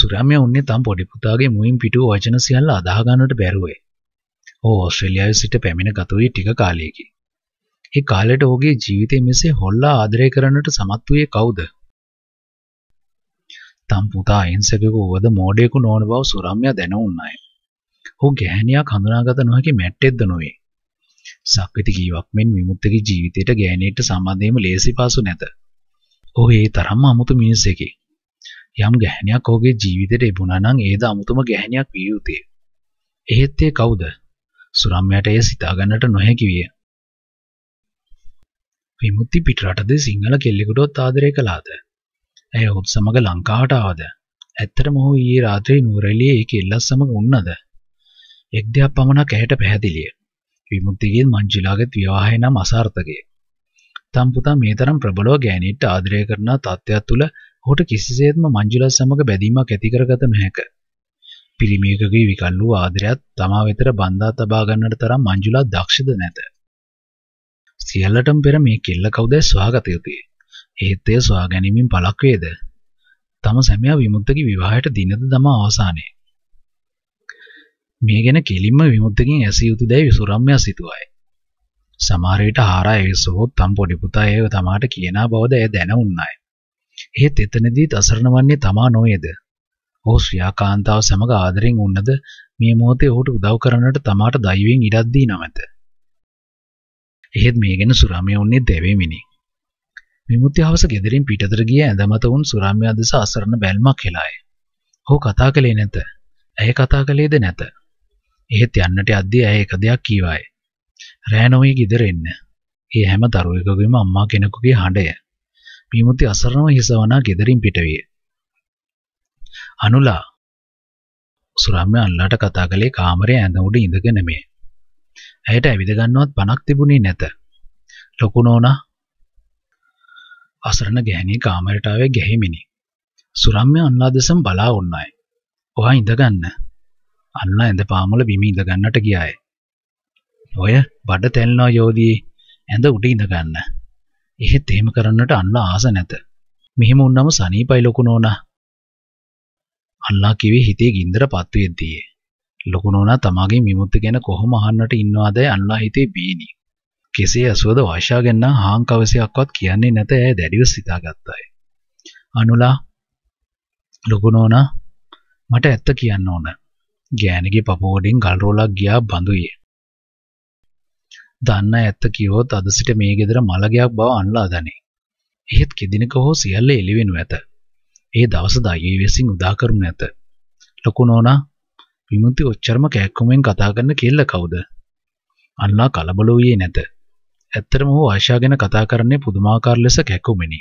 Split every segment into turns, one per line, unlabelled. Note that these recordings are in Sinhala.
සුරාමයා උන්නේ තම පොඩි පුතාගේ මුවින් පිටුව වචන සියල්ල අදාහ ගන්නට බැරුවේ. ඔහු ඕස්ට්‍රේලියාවේ සිට පැමිණ ගතෝයේ ටික කාලයකින්. ඒ කාලයට ඔහුගේ ජීවිතයේ මෙසේ හොල්ලා ආදරය කරන්නට සමත් වූයේ කවුද? තම් පුතා අහිංසකයෙකු වුවද මෝඩයෙකු නොවන බව සුරම්යා දැනුණාය. ඔහු ගැහණියක් හඳුනාගත නොහැකි මැට්ටෙක්ද නොවේ. සක්විති කීවක් මෙන් විමුක්තගේ ජීවිතයට ගෑණියට සම්බන්ධ වීම ලේසි පාසු නැත. ඔහු ඒ තරම්ම අමුතු මිනිසෙකි. යම් ගැහණයක් ඔහුගේ ජීවිතයට ලැබුණා නම් ඒද අමුතුම ගැහණයක් විය යුතුය. එහෙත් ඒ කවුද? සුරම්යාට එය සිතාගන්නට නොහැකි විය. විමුක්ති පිටරටද සිංහල කෙල්ලෙකුටවත් ආදරය කළාද? ඇය ඔහුත් සමග ලංකාවට ආවද? ඇත්තටම ඔහු ඊයේ රාත්‍රියේ නුවරඑළියේ ඒ කෙල්ලත් සමග උන්නද? එක් දෙයක් පමණක් ඇයට පැහැදිලිය. විමුක්තිගේ මංජිලාගේ විවාහය නම් අසාර්ථකය. තම් පුතා මේ තරම් ප්‍රබලව ගෑණිට ආදරය කරන තත්ත්වයක් තුළ ඔහුට කිසිසේත්ම මංජුලා සමග බැඳීමක් ඇති කරගත නොහැක. පිරිමියෙකුගේ විකල් වූ ආදරයත් තමා වෙතට බඳා තබා ගන්නට තරම් මංජුලා දක්ෂද නැත. සියල්ලටම පෙර මේ කෙල්ල කවුදැයි සොයාගත යුතුය. එහෙත් එය සොයා ගැනීමෙන් පළක් වේද? තම සැමියා විමුක්තගේ විවාහයට දිනද තමා අවසානයේ. මේ ගැන කෙලින්ම විමුක්තගෙන් ඇසිය යුතු දැයි විසුරම්යා සිතුවයි. සමහර විට හාරා එවිසොත් තම් පොඩි පුතා ඒව තමාට කියනා බවද එය දැනුන්නයි. එහෙත් එතනදීත් අසරණ වන්නේ තමා නොවේද? ඔහු ශ්‍රියාකාන්තාව සමග ආදරෙන් උන්නද මේ මොහොතේ ඔහුට උදව් කරන්නට තමාට දෛවයෙන් ඉඩක් දී නැමැත. එහෙත් මේ ගැන සුරාමිය උන්නේ දෙවෙමිනි. විමුක්ති හවස ගෙදරින් පිටතර ගිය ඇඳමත වුන් සුරාමිය දෙස අසරණ බැල්මක් හෙලාය. ඔහු කතා කළේ නැත. ඇය කතා කළේද නැත. එහෙත් යන්නට යද්දී ඇය එක දෙයක් කීවාය. රෑ නොවී ගෙදර එන්න. ඒ හැම දරුවෙකුගේම අම්මා කෙනෙකුගේ හඬය. මේ මුත්තේ අසරණව හිසවනා gederin පිටවිය. අනුලා සුරම්‍ය අල්ලාට කතා කළේ කාමරයේ ඇඳ උඩ ඉඳගෙන මේ. ඇයට ඇවිද ගන්නවත් පණක් තිබුණේ නැත. ලොකු නෝනා අසරණ ගැහණී කාමරයට ආවේ ගැහිමිනි. සුරම්‍ය අන්නා දෙසම බලා වුණාය. ඔහා ඉඳගන්න. අන්නා ඇඳ පාමුල බිම ඉඳගන්නට ගියාය. ඔය බඩ තෙල්නෝ යෝධී ඇඳ උඩ ඉඳගන්න. එහෙත් එහෙම කරන්නට අල්ලා ආස නැත. මෙහෙම වුණම සනීපයි ලොකු නෝනා. අල්ලා කිව්වේ හිතේ ගින්දර පත්වෙද්දී. ලොකු නෝනා තමාගේ විමුක්ති ගැන කොහොම අහන්නට ඉන්නවාදයි අල්ලා හිතේ බීනි. කෙසේ අසුවද වාෂාගෙන් නම් හාන් කවසයක්වත් කියන්නේ නැත ඇය දැඩිව සිතාගත්තාය. අනුලා ලොකු නෝනා මට ඇත්ත කියන්න ඕන. ගෑණිගේ පපුව වලින් ගල් රෝලක් ගියා බඳුයේ. දන්න ඇත්ත කියවොත් අද සිට මේ ගෙදර මළගයක් බව අන්ලා දනේ. එහෙත් කෙදිනක හෝ සියල්ල එළිවෙනු ඇත. ඒ දවස දයේ විසින් උදා කරනු ඇත. ලොකු නෝනා විමුති ඔච්චරම කෑක්කුමෙන් කතා කරන කෙල්ල කවුද? අන්ලා කලබල වූයේ නැත. ඇත්තටම ඔහු ආශා ගැන කතා කරන්නේ පුදුමාකාර ලෙස කැක්කුමෙනි.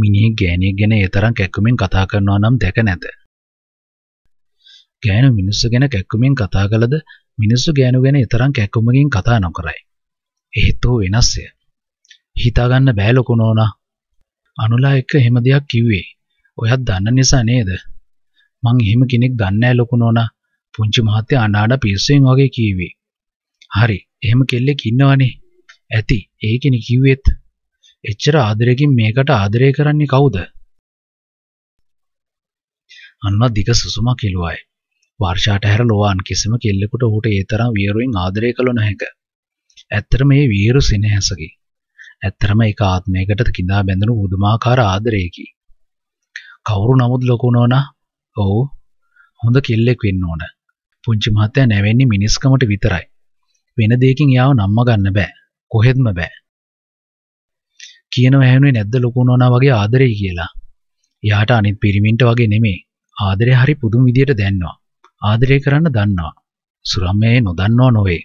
මිනිහෙක් ගෑණියෙක් ගැන ඒ තරම් කැක්කුමෙන් කතා කරනවා නම් දැක නැත. ගෑනු මිනිස්සු ගැන කැක්කුමෙන් කතා කළද මිනිස්සු ගෑනු ගැන තරම් කැක්කුමකින් කතා නොකරයි. එහෙත් ඔහු වෙනස්ය. හිතාගන්න බෑ ලොකු නෝනා. අනුලා එක්ක එහෙම දෙයක් කිව්වේ. ඔයත් දන්න නිසා නේද? මං එහෙම කෙනෙක් දන්නේ නෑ ලොකු නෝනා. පුංචි මහත්තයා අනාඩ පිස්සෙන් වගේ කීවේ. හරි, එහෙම කෙල්ලෙක් ඉන්නවනේ. ඇති, ඒකනේ කිව්වෙත්. එච්චර ආදරෙකින් මේකට ආදරය කරන්නේ කවුද? අන්වත් දිග සුසුමක් එළුවායි. වර්ෂාට හැර ලෝවාන් කිසිම කෙල්ලෙකුට ඔහුට ඒ තරම් වියරුවෙන් ආදරය කළ නොහැක. ඇත්තටම මේ වියරු සිනහසකි. ඇත්තටම ඒක ආත්මයකට කිඳා බැඳුණු උදුමාකාර ආදරයකි. කවුරු නමුත් ලොකු නෝනා ඔව් හොඳ කෙල්ලෙක් වෙන්න ඕන. පුංචි මහත්තයා නැවෙන්නේ මිනිස්කමට විතරයි. වෙන දෙයකින් යාව නම්ම ගන්න බෑ. කොහෙත්ම බෑ. කියනව ඇහුනේ නැද්ද ලොකු නෝනා වගේ ආදරෙයි කියලා. එයාට අනිත් පිරිමින්ට වගේ නෙමෙයි. ආදරේ හරි පුදුම විදියට දැනනවා. ආදරය කරන්න දන්නවා. සුරම්මේ නොදන්නව නොවේ.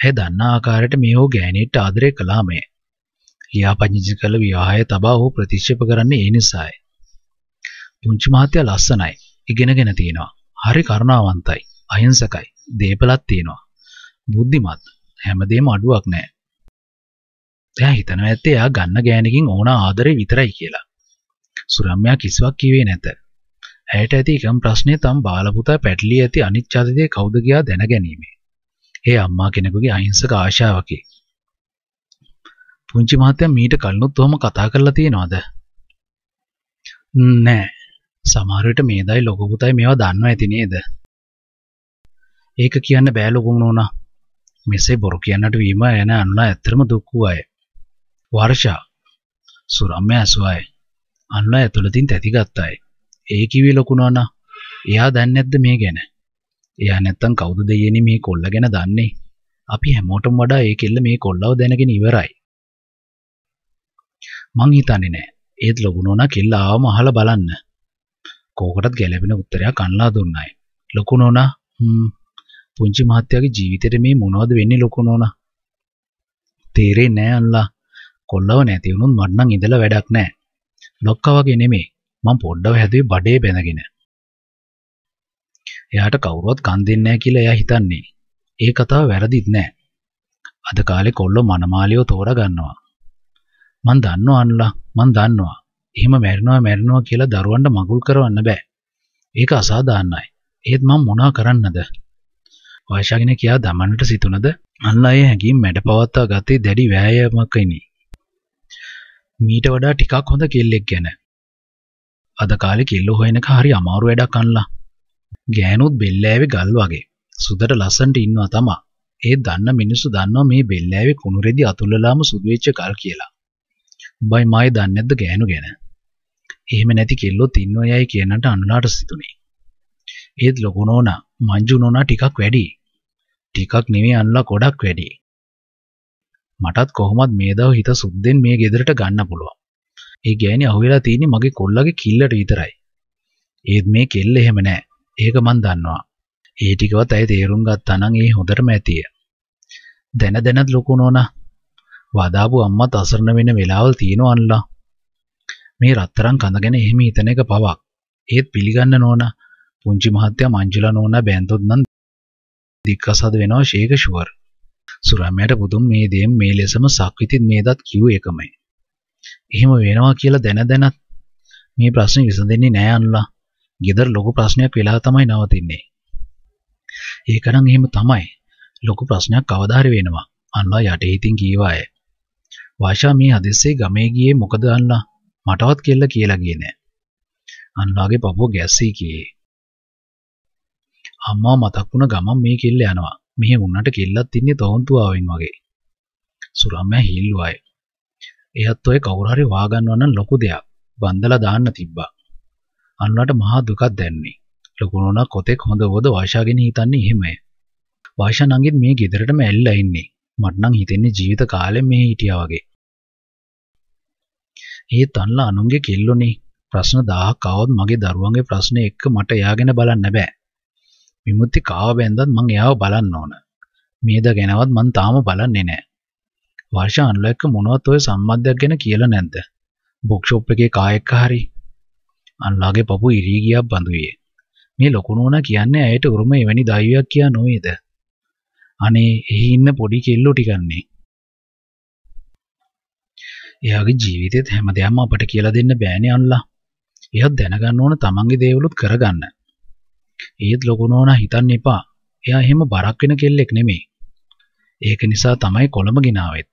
ඇය දන්නා ආකාරයට මේ ඔහු ගෑණියට ආදරය කළාමය. ලියාපදිංචි කළ විවාහය තබා ඔහු ප්‍රතික්ෂේප කරන්නේ ඒ නිසායි. පුංචි මහත්තයා ලස්සනයි. ඉගෙනගෙන තියෙනවා. හරි කරුණාවන්තයි. අහිංසකයි. දේපලක් තියෙනවා. බුද්ධිමත්. හැමදේම අඩුවක් නැහැ. එයා හිතනවා ඇත්තේ එයා ගන්න ගෑණිකින් ඕන ආදරේ විතරයි කියලා. සුරම්‍යා කිසිවක් කිව්වේ නැත. ඇයට ඇති එකම ප්‍රශ්නේ තම බාලපුතා පැටලී ඇති අනිත් ජාතිකය කවුද කියා දැනගැනීමේ. ඒ අම්මා කෙනෙකුගේ අහිංසක ආශාවකි. පුංචි මහත්තයා මීට කලිනුත් ඔහොම කතා කරලා තියෙනවද? නෑ. සමහර විට මේ දයි ලොකු පුතයි මේවා දන්නව ඇති නේද? ඒක කියන්න බෑ ලොකු නෝනා. මෙසේ බොරු කියන්නට වීම එන අනුලා ඇත්තම දුක් වූ අය. වර්ෂා සුරම්‍ය ඇසුවයි. අනුලා ඇතුළතින් තැති ගත්තායි. ඒ කිව්වේ ලොකු නෝනා. එයා දන්නේ නැද්ද මේ ගැන? එයා නැත්තම් කවුද දෙයනේ මේ කොල්ල ගැන දන්නේ? අපි හැමෝටම වඩා ඒ කෙල්ල මේ කොල්ලව දැනගෙන ඉවරයි. මං හිතන්නේ නෑ. ඒත් ලොකු නෝනා කෙල්ල ආවම අහලා බලන්න. කෝකටත් ගැළපෙන උත්තරයක් අන්ලා දුන්නයි. ලොකු නෝනා හ්ම් පුංචි මහත්තයාගේ ජීවිතේට මේ මොනවද වෙන්නේ ලොකු නෝනා? තේරෙන්නේ නෑ අල්ලා. කොල්ලව නැති වුණොත් මට නම් ඉඳලා වැඩක් නෑ. ලොක්කා වගේ නෙමෙයි. මම පොඩ්ඩව හැදුවේ බඩේ බැඳගෙන. එයාට කවුරුවත් කන් දෙන්නේ නැහැ කියලා එයා හිතන්නේ. ඒ කතාව වැරදිත් නැහැ. අද කාලේ කොල්ලෝ මනමාලියෝ තෝරා ගන්නවා. මං දන්නවා අනුලා මං දන්නවා. එහෙම මැරෙනවා මැරෙනවා කියලා දරුවන්ට මගුල් කරවන්න බෑ. ඒක අසාධාරණයි. ඒත් මං මොනා කරන්නද? වෛශාගින කියා දමන්නට සිතුනද අන්න අය හැඟීම් මැඩ පවත්වා ගත්තේ දැඩි වෑයමකිනි. මීට වඩා ටිකක් හොඳ කෙල්ලෙක් ගැන අද කාලේ කෙල්ලෝ හොයනක හරි අමාරු වැඩක් අන්ලා. ගෑනුත් බෙල්ලෑවේ ගල් වගේ. සුදට ලස්සන්ට ඉන්නවා තමා. ඒ දන්න මිනිස්සු දන්නවා මේ බෙල්ලෑවේ කුණුරෙදි අතුල්ලලාම සුදු වෙච්ච ගල් කියලා. උඹයි මායි දන්නේ නැද්ද ගෑනු ගැන? එහෙම නැති කෙල්ලොත් ඉන්නෝ යයි කියනට අනුලාට සිතුනේ. ඒත් ලොකු නෝනා මංජු නෝනා ටිකක් වැඩි. ටිකක් නෙවෙයි අන්ලා ගොඩක් වැඩි. මටත් කොහොමත් මේ දව හිත සුද්දෙන් මේ ගෙදරට ගන්න පුළුවන්. ඒ ගෑණි අහුවෙලා තියෙන්නේ මගේ කොල්ලගේ කිල්ලට විතරයි. ඒත් මේ කෙල්ල එහෙම නෑ. ඒක මන් දන්නවා. ඒ ටිකවත් ඇයි තේරුම් ගත්තා නම් ඒ හොඳටම ඇතිය. දැන දැනත් ලොකු නෝනා. වදාපු අම්මත් අසරණ වෙන වෙලාවල් තියෙනවා අන්ලා. මේ රත්තරන් කඳ ගැන එහෙම හිතන එක පවක්. ඒත් පිළිගන්න නෝනා. පුංචි මහත්තයා මංජුලා නෝනා බැන්තොත් නම් දික්කසද වෙනවා ෂේක ෂුවර්. සුරම්යාට පුදුම මේ දේම මේ ලෙසම සක්විතිත් මේදත් කිව් එකමයි. එහෙම වෙනවා කියලා දැන දැනත් මේ ප්‍රශ්නේ විසඳෙන්නේ නෑ අනුලා. ගෙදර ලොකු ප්‍රශ්නයක් වෙලා තමයි නවතින්නේ. ඒකනම් එහෙම තමයි. ලොකු ප්‍රශ්නයක් අවදාහරි වෙනවා. අනුලා යටේ ඉතින් කීවාය. වාෂා මේ හදිස්සියේ ගමේ ගියේ මොකද අනුලා? මටවත් කියලා කියලා ගියේ නෑ. අනුලාගේ පපුව ගැස්සී කියේ. අම්මා මතක් වුණ ගමන් මේ කෙල්ල යනවා. මෙහෙ වුණාට කෙල්ලත් ඉන්නේ තොන්තුආවෙන් වගේ. සුරම්මා හිල්ලුවාය. එයත් ඔය කවුරු හරි වාගන්නවා නම් ලොකු දෙයක්. බන්දලා දාන්න තිබ්බා. අනුරට මහා දුකක් දැන්නේ. ලොකු නෝනා කොතෙක් හොඳ වද වාෂා ගැන හිතන්නේ එහෙමයි. වාෂා නංගිත් මේ ගෙදරටම ඇල්ලා ඉන්නේ. මට නම් හිතෙන්නේ ජීවිත කාලෙම මෙහි හිටියා වගේ. ඒත් අන්න අනුන්ගේ කෙල්ලෝනේ. ප්‍රශ්න 1000ක් ආවොත් මගේ දරුවන්ගේ ප්‍රශ්න එක්ක මට එයාගෙන බලන්න බෑ. විමුක්ති කාව බැන්දත් මං එයාව බලන්න ඕන. මේද ගැනවත් මං තාම බලන්නේ නෑ. වර්ෂ අනුලෙක්ක මොනවත් ඔය සම්බන්ධයක් ගැන කියලා නැද්ද? බුක්ෂොප් එකේ කායෙක්ක හරි. අනුලාගේ පපු ඉරී ගියක් බඳු විය. මේ ලොකු නෝනා කියන්නේ ඇයට උරුම එවැනි දෛවයක් කියා නොවේද? අනේ එහි ඉන්න පොඩි කෙල්ලෝ ටිකන්නේ. එයාගේ ජීවිතෙත් හැමදේම අපට කියලා දෙන්න බෑනේ අනුලා. එයා දැනගන්න ඕන තමන්ගේ දේවලුත් කරගන්න. ඒත් ලොකු නෝනා හිතන්න එපා. එයා එහෙම බරක් වෙන කෙල්ලෙක් නෙමෙයි. ඒක නිසා තමයි කොළඹ ගෙනාවෙත්.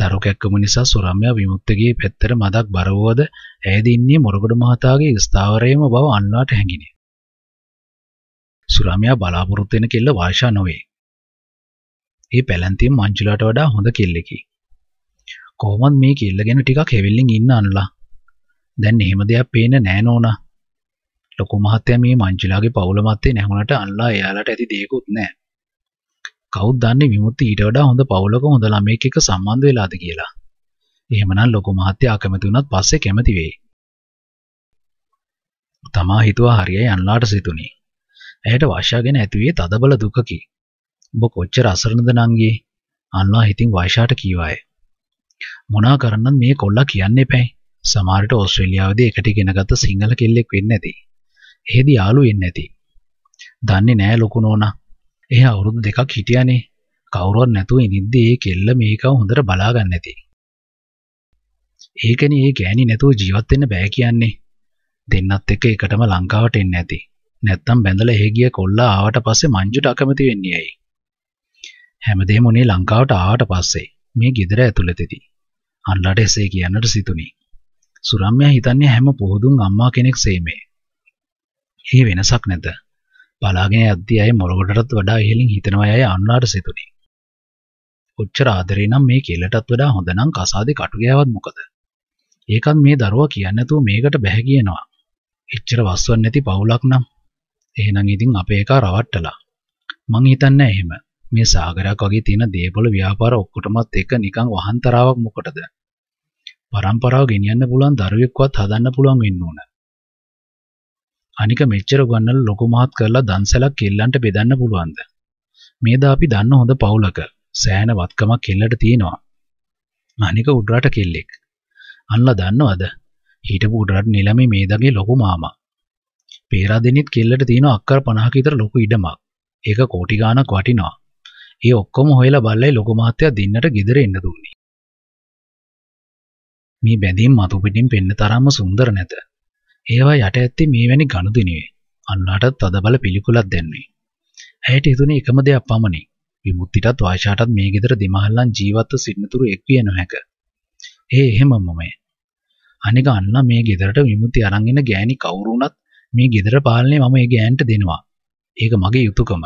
දරු කැක්කම නිසා සොරම්යා විමුක්තගේ පැත්තට මදක් බර වූවද ඇයද ඉන්නේ මොරගොඩ මහතාගේ ස්ථාවරයේම බව අන්වාට හැඟිනේ. සොරම්යා බලාපොරොත්තු වෙන කෙල්ල වාර්ෂා නොවේ. ඒ පැලැන්තියම මංජුලාට වඩා හොඳ කෙල්ලෙකි. කොහොමද මේ කෙල්ල ගැන ටිකක් හැවිල්ලෙන් ඉන්න අනලා. දැන් එහෙම දෙයක් පේන්නේ නෑ නෝනා. ලොකු මහත්තයා මේ මංජිලාගේ පවුල මැත්තේ නැහුණට අන්ලා එයාලට ඇති දෙයක්වත් නැහැ. කවුද දන්නේ විමුක්ති ඊට වඩා හොඳ පවුලක හොඳ ළමයෙක් එක්ක සම්බන්ධ වෙලාද කියලා. එහෙමනම් ලොකු මහත්තයා අකමැති වුණත් පස්සේ කැමති වෙයි. තමා හිතුවා හරියයි අන්ලාට සිතුණි. ඇයට වෛශාගෙන ඇතුවේ තදබල දුකකි. ඔබ කොච්චර අසරණද නංගී? අන්ලා හිතින් වෛශාට කීවාය. මොනා කරන්නත් මේ කොල්ලා කියන්නේ පැයි. සමහරට ඕස්ට්‍රේලියාවේදී එකට ඉගෙනගත්ත සිංහල කෙල්ලෙක් වෙන්නේ නැති. එහෙදි යාළු වෙන්නේ නැති. දන්නේ නෑ ලොකු නෝනා. එහේ අවුරුදු දෙකක් හිටියානේ. කවුරුවත් නැතුව ඉඳිද්දි ඒ කෙල්ල මේකව හොඳට බලා ගන්න ඇති. ඒකනේ ඒ ගෑණි නැතුව ජීවත් වෙන්න බෑ කියන්නේ. දෙන්නත් එක්ක එකටම ලංකාවට එන්න ඇති. නැත්තම් බැඳලා එහෙ ගිය කොල්ලා ආවට පස්සේ මංජුට අකමැති වෙන්නේ ඇයි? හැමදේම උනේ ලංකාවට ආවට පස්සේ මේ গিදර ඇතුළතදී. අන්ලට එසේ කියන්නට සිතුනි. සුරම්යා හිතන්නේ හැම පොහොදුන් අම්මා කෙනෙක් සේමේ. ඒ වෙනසක් නැත. බලාගෙන යද්දී අය මොරකොටටත් වඩා ඉහළින් හිතනවා යයි අන්නාට සිතුනේ. ඔච්චර ආදරේ නම් මේ කෙලටත් වඩා හොඳ නම් කසාදේ කටු ගෑවත් මොකද? ඒකත් මේ දරුවා කියන්නේ නැතුව මේකට බැහැ කියනවා. එච්චර වස්වන් නැති පවුලක් නම්. එහෙනම් ඉතින් අපේ එක රවට්ටලා. මං හිතන්නේ එහෙම. මේ සාගරයක් වගේ තියෙන දේපොළ ව්‍යාපාර ඔක්කොටමත් එක නිකන් වහන්තරාවක් මොකටද? පරම්පරාව ගෙනියන්න පුළුවන් දරුවෙක්වත් හදන්න පුළුවන් වෙන්න ඕන. අනික මෙච්චර ගන්නල ලොකු මහත් කරලා දන්සලක් කෙල්ලන්ට බෙදන්න පුළුවන්ද? මේද අපි දන්න හොඳ පවුලක සෑහෙන වත්කමක් කෙල්ලට තියෙනවා. අනික උඩරට කෙල්ලෙක්. අන්න දන්නවද? හිටපු උඩරට නිලමේ මේදගේ ලොකු මාමා. පේරාදෙනිත් කෙල්ලට තියෙන අක්කර 50ක විතර ලොකු ඉඩමක්. ඒක කෝටි ගාණක් වටිනවා. ඒ ඔක්කොම හොයලා බල්ලයි ලොකු මහත්තයා දින්නට ගෙදර එන්න දුන්නේ. මේ බැඳීම් මතු පිටින් පෙන්න තරම්ම සුන්දර නැත. ඒවා යට ඇත්තේ මේ වැනි ගනුදෙනුවේ අන්නාටත් තදබල පිළිකුලක් දැන්නේ. ඇයට හිතුනේ එකම දෙයක් පමණි. විමුක්තිටත් වායිෂාටත් මේ ගෙදර දෙමහල්ලන් ජීවත්ව සිටිනතුරු එක් විය නොහැක. ඒ එහෙමමමයි. අනික අන්න මේ ගෙදරට විමුක්ති අරන් එන ගෑණි කවුරු වුණත් මේ ගෙදර පාලනය මම ඒ ගෑන්ට දෙනවා. ඒක මගේ යුතුයකම.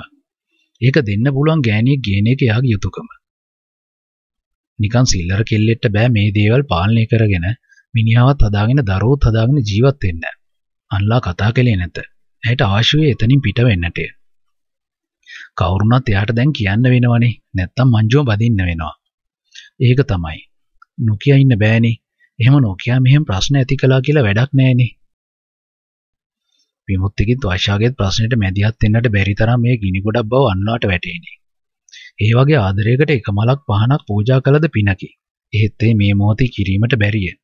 ඒක දෙන්න පුළුවන් ගෑණියෙක් ගේන එක එයාගේ යුතුයකම. නිකන් සිල්ලර කෙල්ලෙට බෑ මේ දේවල් පාලනය කරගෙන මිනිහාවත් හදාගෙන දරුවොත් හදාගෙන ජීවත් වෙන්න. අන්ලා කතා කළේ නැත. ඇයට අවශ්‍ය වේ එතනින් පිට වෙන්නටය. කවුරුණත් එයාට දැන් කියන්න වෙනවනේ. නැත්තම් මංජුව බදින්න වෙනවා. ඒක තමයි. නොකිය ඉන්න බෑනේ. එහෙම නොකිය මෙහෙම ප්‍රශ්න ඇති කළා කියලා වැඩක් නෑනේ. විමුක්තිගිත් වෛශාගේත් ප්‍රශ්නෙට මැදිහත් වෙන්නට බැරි තරම් මේ ගිනි ගොඩක් බව අන්ලාට වැටහෙනේ. ඒ වගේ ආදරයකට එක මලක් පහනක් පූජා කළද පිනකි. එහෙත් මේ මොහොතේ කිරීමට බැරිය.